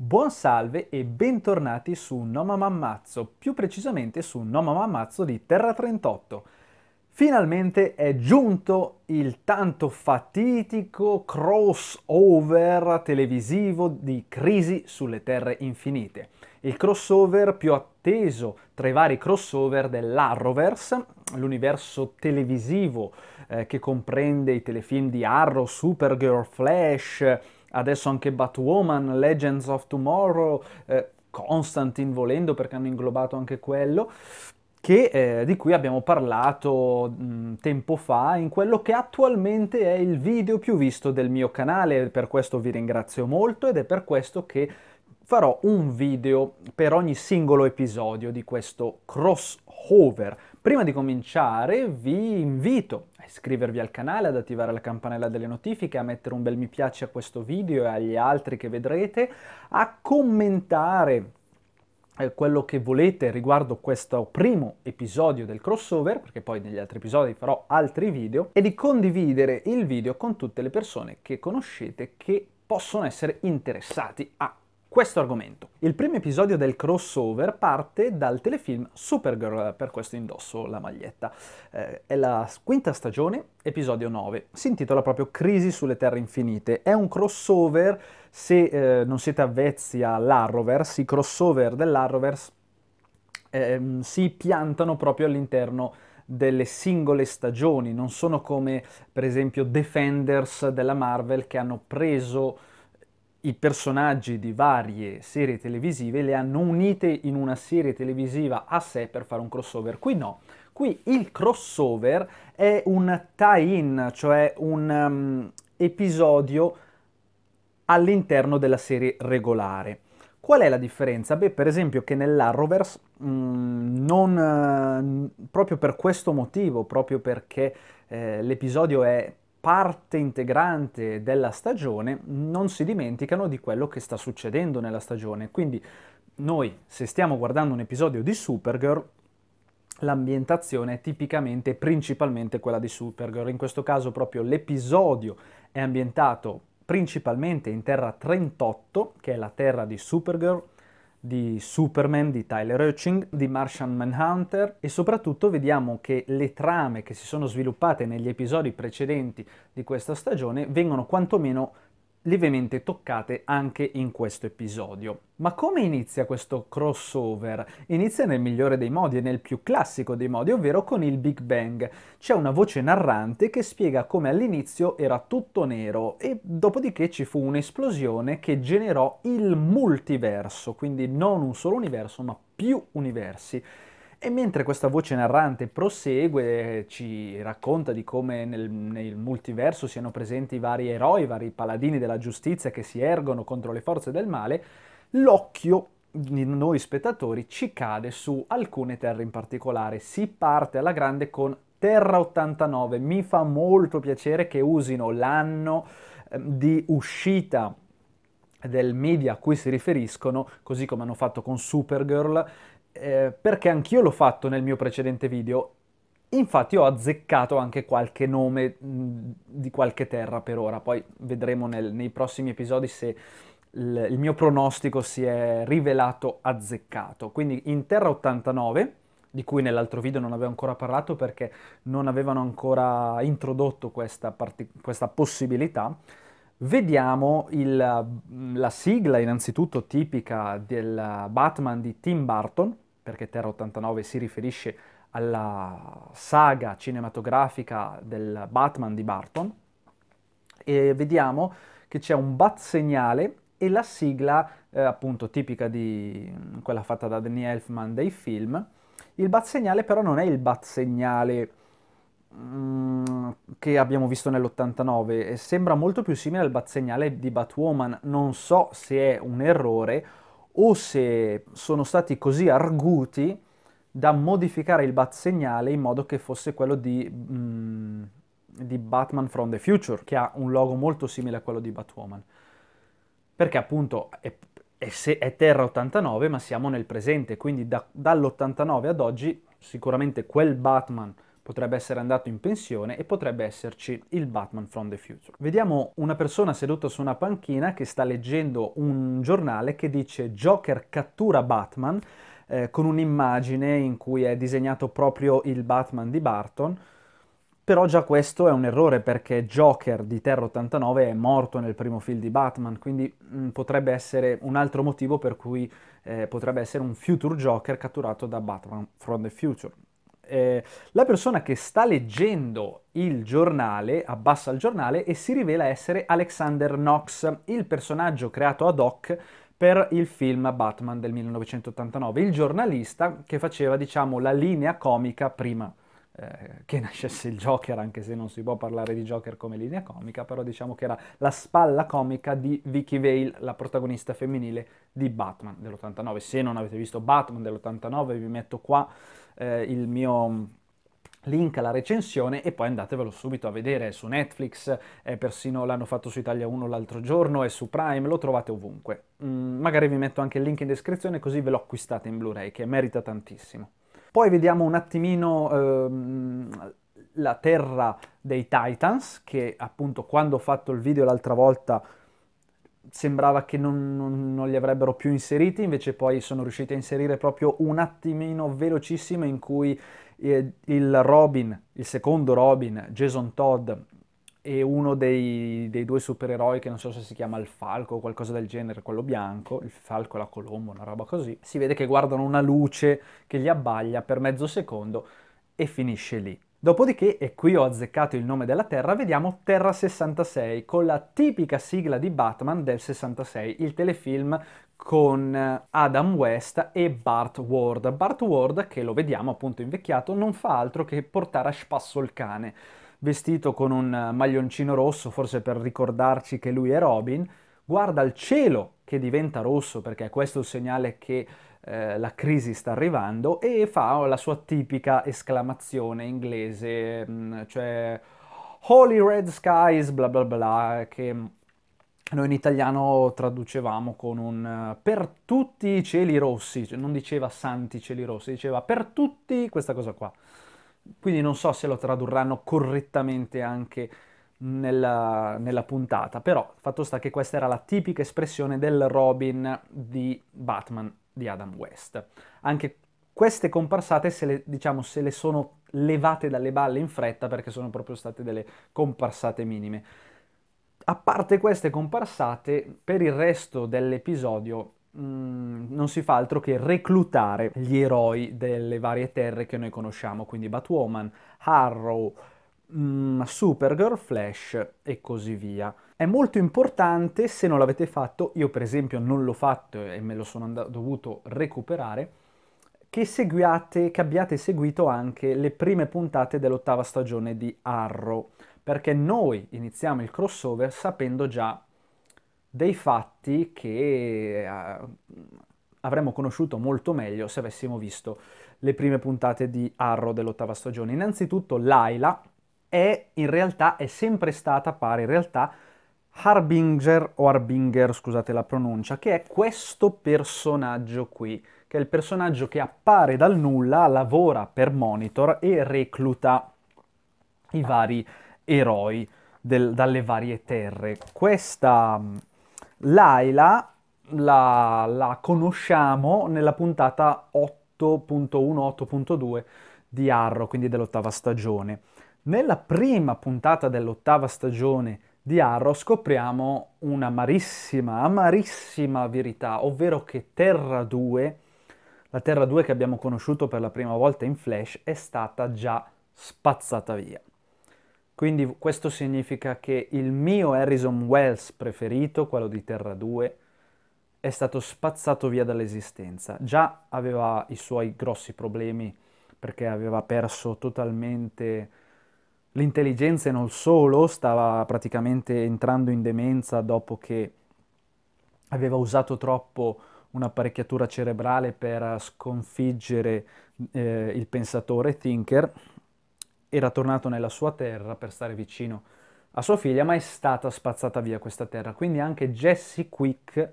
Buon salve e bentornati su Noma Mammazzo, più precisamente su Noma Mammazzo di Terra 38. Finalmente è giunto il tanto fatitico crossover televisivo di Crisi sulle Terre Infinite, il crossover più atteso tra i vari crossover dell'Arrowverse, l'universo televisivo eh, che comprende i telefilm di Arrow, Supergirl, Flash, adesso anche Batwoman, Legends of Tomorrow, eh, Constantine volendo perché hanno inglobato anche quello, che, eh, di cui abbiamo parlato mh, mm, tempo fa in quello che attualmente è il video più visto del mio canale, per questo vi ringrazio molto ed è per questo che farò un video per ogni singolo episodio di questo crossover Prima di cominciare vi invito a iscrivervi al canale, ad attivare la campanella delle notifiche, a mettere un bel mi piace a questo video e agli altri che vedrete, a commentare eh, quello che volete riguardo questo primo episodio del crossover, perché poi negli altri episodi farò altri video, e di condividere il video con tutte le persone che conoscete che possono essere interessati a questo argomento. Il primo episodio del crossover parte dal telefilm Supergirl, per questo indosso la maglietta. Eh, è la quinta stagione, episodio 9. Si intitola proprio Crisi sulle Terre Infinite. È un crossover, se eh, non siete avvezzi all'Arrowverse, i crossover dell'Arrowverse eh, si piantano proprio all'interno delle singole stagioni, non sono come per esempio Defenders della Marvel che hanno preso i personaggi di varie serie televisive le hanno unite in una serie televisiva a sé per fare un crossover. Qui no, qui il crossover è un tie-in, cioè un um, episodio all'interno della serie regolare. Qual è la differenza? Beh, per esempio che nell'Arrowverse mh, mm, non, eh, proprio per questo motivo, proprio perché eh, l'episodio è parte integrante della stagione, non si dimenticano di quello che sta succedendo nella stagione. Quindi noi, se stiamo guardando un episodio di Supergirl, l'ambientazione è tipicamente, principalmente quella di Supergirl. In questo caso proprio l'episodio è ambientato principalmente in Terra 38, che è la terra di Supergirl, di Superman di Tyler Hutching, di Martian Manhunter e soprattutto vediamo che le trame che si sono sviluppate negli episodi precedenti di questa stagione vengono quantomeno lievemente toccate anche in questo episodio. Ma come inizia questo crossover? Inizia nel migliore dei modi e nel più classico dei modi, ovvero con il Big Bang. C'è una voce narrante che spiega come all'inizio era tutto nero e dopodiché ci fu un'esplosione che generò il multiverso, quindi non un solo universo ma più universi. E mentre questa voce narrante prosegue, ci racconta di come nel, nel, multiverso siano presenti vari eroi, vari paladini della giustizia che si ergono contro le forze del male, l'occhio di noi spettatori ci cade su alcune terre in particolare. Si parte alla grande con Terra 89. Mi fa molto piacere che usino l'anno ehm, di uscita del media a cui si riferiscono, così come hanno fatto con Supergirl, eh, perché anch'io l'ho fatto nel mio precedente video. Infatti ho azzeccato anche qualche nome mm, di qualche terra per ora, poi vedremo nel, nei prossimi episodi se il, il mio pronostico si è rivelato azzeccato. Quindi in terra 89 di cui nell'altro video non avevo ancora parlato perché non avevano ancora introdotto questa, questa possibilità. Vediamo il, la sigla innanzitutto tipica del Batman di Tim Burton, perché Terra 89 si riferisce alla saga cinematografica del Batman di Barton, e vediamo che c'è un bat segnale e la sigla eh, appunto tipica di mm, quella fatta da Danny Elfman dei film. Il bat segnale però non è il bat segnale mm, che abbiamo visto nell'89, sembra molto più simile al bat segnale di Batwoman, non so se è un errore o se sono stati così arguti da modificare il bat segnale in modo che fosse quello di, mm, di Batman from the Future, che ha un logo molto simile a quello di Batwoman. Perché appunto è, è, è Terra 89, ma siamo nel presente, quindi da, dall'89 ad oggi sicuramente quel Batman potrebbe essere andato in pensione e potrebbe esserci il Batman from the Future. Vediamo una persona seduta su una panchina che sta leggendo un giornale che dice Joker cattura Batman eh, con un'immagine in cui è disegnato proprio il Batman di Barton. Però già questo è un errore perché Joker di Terra 89 è morto nel primo film di Batman, quindi mh, mm, potrebbe essere un altro motivo per cui eh, potrebbe essere un future Joker catturato da Batman from the Future eh, la persona che sta leggendo il giornale abbassa il giornale e si rivela essere Alexander Knox, il personaggio creato ad hoc per il film Batman del 1989, il giornalista che faceva diciamo la linea comica prima eh, che nascesse il Joker, anche se non si può parlare di Joker come linea comica, però diciamo che era la spalla comica di Vicky Vale, la protagonista femminile di Batman dell'89. Se non avete visto Batman dell'89 vi metto qua eh, il mio mm, link alla recensione e poi andatevelo subito a vedere è su Netflix, eh, persino l'hanno fatto su Italia 1 l'altro giorno è su Prime, lo trovate ovunque. Mm, magari vi metto anche il link in descrizione così ve lo acquistate in Blu-ray che merita tantissimo. Poi vediamo un attimino ehm, la terra dei Titans che appunto quando ho fatto il video l'altra volta sembrava che non, non, non, li avrebbero più inseriti, invece poi sono riusciti a inserire proprio un attimino velocissimo in cui eh, il Robin, il secondo Robin, Jason Todd e uno dei, dei, due supereroi che non so se si chiama il Falco o qualcosa del genere, quello bianco, il Falco e la Colombo, una roba così, si vede che guardano una luce che li abbaglia per mezzo secondo e finisce lì. Dopodiché, e qui ho azzeccato il nome della Terra, vediamo Terra 66 con la tipica sigla di Batman del 66, il telefilm con eh, Adam West e Bart Ward. Bart Ward, che lo vediamo appunto invecchiato, non fa altro che portare a spasso il cane, vestito con un eh, maglioncino rosso, forse per ricordarci che lui è Robin, guarda il cielo che diventa rosso perché questo è il segnale che eh, la crisi sta arrivando e fa la sua tipica esclamazione inglese, mm, cioè Holy Red Skies, bla bla bla, che noi in italiano traducevamo con un eh, per tutti i cieli rossi, cioè non diceva santi cieli rossi, diceva per tutti questa cosa qua. Quindi non so se lo tradurranno correttamente anche nella, nella, puntata, però fatto sta che questa era la tipica espressione del Robin di Batman di Adam West. Anche queste comparsate se le, diciamo, se le sono levate dalle balle in fretta perché sono proprio state delle comparsate minime. A parte queste comparsate, per il resto dell'episodio mm, non si fa altro che reclutare gli eroi delle varie terre che noi conosciamo, quindi Batwoman, Harrow, Supergirl, Flash e così via. È molto importante, se non l'avete fatto, io per esempio non l'ho fatto e me lo sono andato, dovuto recuperare, che, seguiate, che abbiate seguito anche le prime puntate dell'ottava stagione di Arrow, perché noi iniziamo il crossover sapendo già dei fatti che uh, avremmo conosciuto molto meglio se avessimo visto le prime puntate di Arrow dell'ottava stagione. Innanzitutto Laila, è in realtà, è sempre stata, pare in realtà, Harbinger o Harbinger, scusate la pronuncia, che è questo personaggio qui, che è il personaggio che appare dal nulla, lavora per Monitor e recluta i vari eroi del, dalle varie terre. Questa mm, Laila la, la conosciamo nella puntata 8.1, 8.2 di Arrow, quindi dell'ottava stagione. Nella prima puntata dell'ottava stagione di Arrow scopriamo un'amarissima, amarissima verità, ovvero che Terra 2, la Terra 2 che abbiamo conosciuto per la prima volta in Flash, è stata già spazzata via. Quindi questo significa che il mio Harrison Wells preferito, quello di Terra 2, è stato spazzato via dall'esistenza. Già aveva i suoi grossi problemi perché aveva perso totalmente l'intelligenza e non solo stava praticamente entrando in demenza dopo che aveva usato troppo un'apparecchiatura cerebrale per sconfiggere eh, il pensatore Thinker, era tornato nella sua terra per stare vicino a sua figlia, ma è stata spazzata via questa terra. Quindi anche Jessie Quick,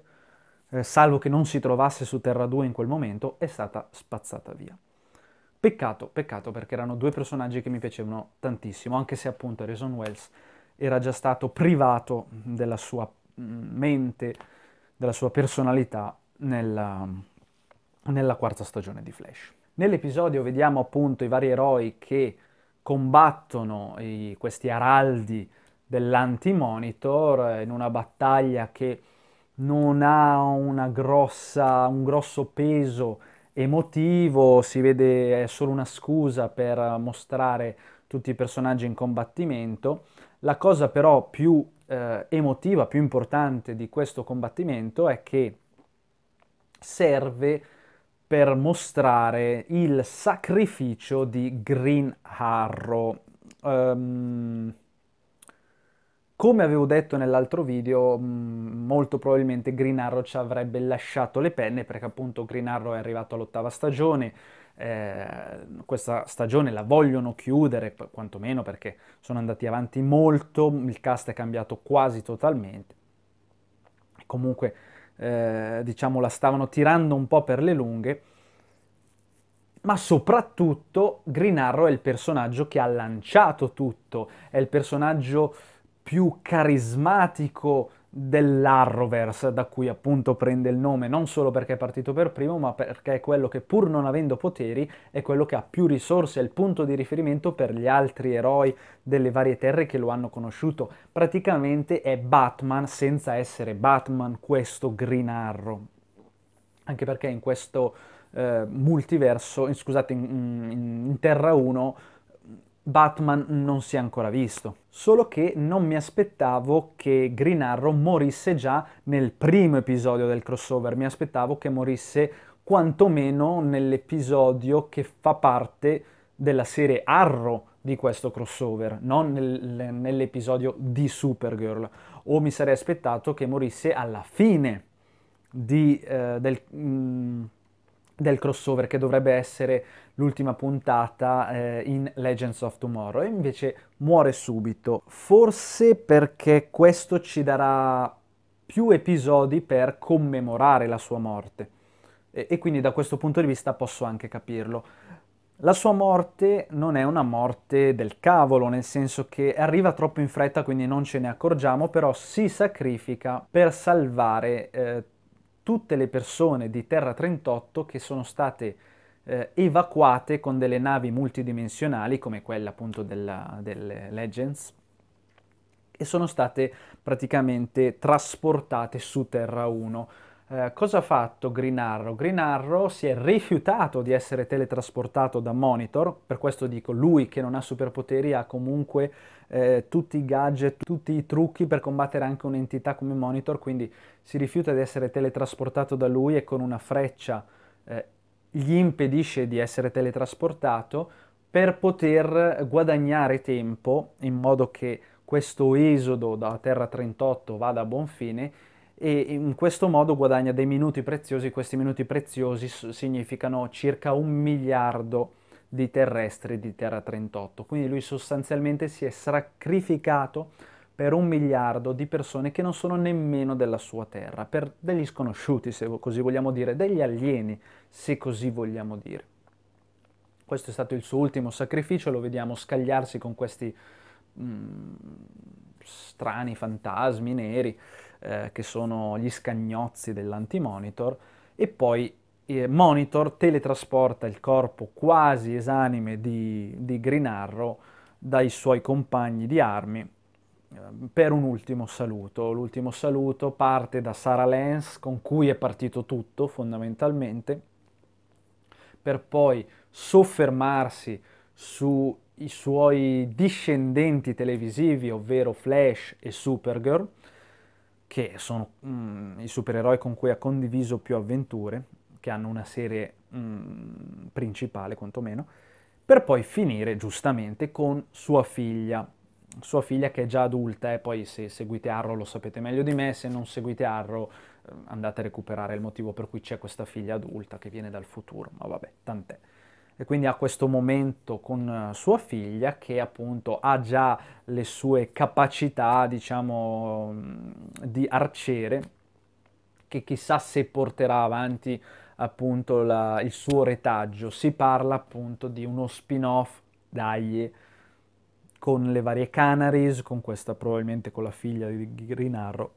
eh, salvo che non si trovasse su Terra 2 in quel momento, è stata spazzata via. Peccato, peccato perché erano due personaggi che mi piacevano tantissimo, anche se appunto Harrison Wells era già stato privato della sua mente, della sua personalità nella, nella quarta stagione di Flash. Nell'episodio vediamo appunto i vari eroi che combattono i, questi araldi dell'anti-monitor in una battaglia che non ha grossa, un grosso peso emotivo, si vede è solo una scusa per mostrare tutti i personaggi in combattimento. La cosa però più eh, emotiva, più importante di questo combattimento è che serve per mostrare il sacrificio di Green Harrow. Um, ehm, come avevo detto nell'altro video, mm, molto probabilmente Green Arrow ci avrebbe lasciato le penne perché appunto Green Arrow è arrivato all'ottava stagione, eh, questa stagione la vogliono chiudere, quantomeno perché sono andati avanti molto, il cast è cambiato quasi totalmente. Comunque, eh, diciamo, la stavano tirando un po' per le lunghe, ma soprattutto Green Arrow è il personaggio che ha lanciato tutto, è il personaggio più carismatico dell'Arrowverse, da cui appunto prende il nome, non solo perché è partito per primo, ma perché è quello che pur non avendo poteri è quello che ha più risorse, è il punto di riferimento per gli altri eroi delle varie terre che lo hanno conosciuto. Praticamente è Batman senza essere Batman, questo Green Arrow. Anche perché in questo eh, multiverso, scusate, in, in, in Terra 1 Batman non si è ancora visto. Solo che non mi aspettavo che Green Arrow morisse già nel primo episodio del crossover, mi aspettavo che morisse quantomeno nell'episodio che fa parte della serie Arrow di questo crossover, non nel, nell'episodio di Supergirl. O mi sarei aspettato che morisse alla fine di, eh, del, mh, mm, del crossover, che dovrebbe essere l'ultima puntata eh, in Legends of Tomorrow e invece muore subito. Forse perché questo ci darà più episodi per commemorare la sua morte e, e quindi da questo punto di vista posso anche capirlo. La sua morte non è una morte del cavolo, nel senso che arriva troppo in fretta quindi non ce ne accorgiamo, però si sacrifica per salvare eh, tutte le persone di Terra 38 che sono state eh, evacuate con delle navi multidimensionali come quella appunto della, delle Legends e sono state praticamente trasportate su Terra 1. Eh, cosa ha fatto Green Arrow? Green Arrow si è rifiutato di essere teletrasportato da Monitor, per questo dico lui che non ha superpoteri ha comunque eh, tutti i gadget, tutti i trucchi per combattere anche un'entità come Monitor, quindi si rifiuta di essere teletrasportato da lui e con una freccia eh, gli impedisce di essere teletrasportato per poter guadagnare tempo in modo che questo esodo da Terra 38 vada a buon fine e in questo modo guadagna dei minuti preziosi. Questi minuti preziosi significano circa un miliardo di terrestri di Terra 38. Quindi lui sostanzialmente si è sacrificato per un miliardo di persone che non sono nemmeno della sua terra, per degli sconosciuti, se così vogliamo dire, degli alieni, se così vogliamo dire. Questo è stato il suo ultimo sacrificio, lo vediamo scagliarsi con questi mh, mm, strani fantasmi neri eh, che sono gli scagnozzi dell'antimonitor e poi eh, Monitor teletrasporta il corpo quasi esanime di, di Green Arrow dai suoi compagni di armi Ehm, per un ultimo saluto. L'ultimo saluto parte da Sarah Lenz con cui è partito tutto fondamentalmente, per poi soffermarsi sui suoi discendenti televisivi, ovvero Flash e Supergirl, che sono mm, i supereroi con cui ha condiviso più avventure, che hanno una serie mm, principale quantomeno, per poi finire giustamente con sua figlia sua figlia che è già adulta e eh, poi se seguite Arrow lo sapete meglio di me, se non seguite Arrow eh, andate a recuperare il motivo per cui c'è questa figlia adulta che viene dal futuro, ma vabbè, tant'è. E quindi ha questo momento con eh, sua figlia che appunto ha già le sue capacità, diciamo, mm, di arciere, che chissà se porterà avanti appunto la, il suo retaggio. Si parla appunto di uno spin-off, dagli, con le varie Canaries, con questa probabilmente con la figlia di Green Arrow,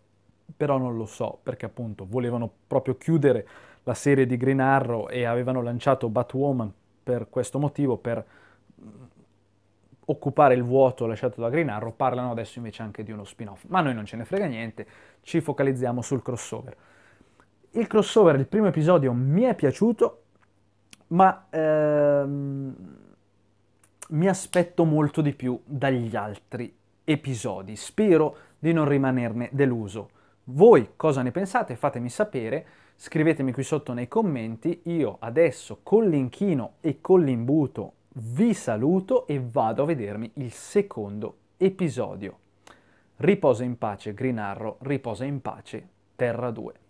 però non lo so perché appunto volevano proprio chiudere la serie di Green Arrow e avevano lanciato Batwoman per questo motivo, per mm, occupare il vuoto lasciato da Green Arrow, parlano adesso invece anche di uno spin-off, ma noi non ce ne frega niente, ci focalizziamo sul crossover. Il crossover, il primo episodio mi è piaciuto, ma ehm, mi aspetto molto di più dagli altri episodi. Spero di non rimanerne deluso. Voi cosa ne pensate? Fatemi sapere, scrivetemi qui sotto nei commenti. Io adesso con l'inchino e con l'imbuto vi saluto e vado a vedermi il secondo episodio. Riposa in pace Green Arrow, riposa in pace Terra 2.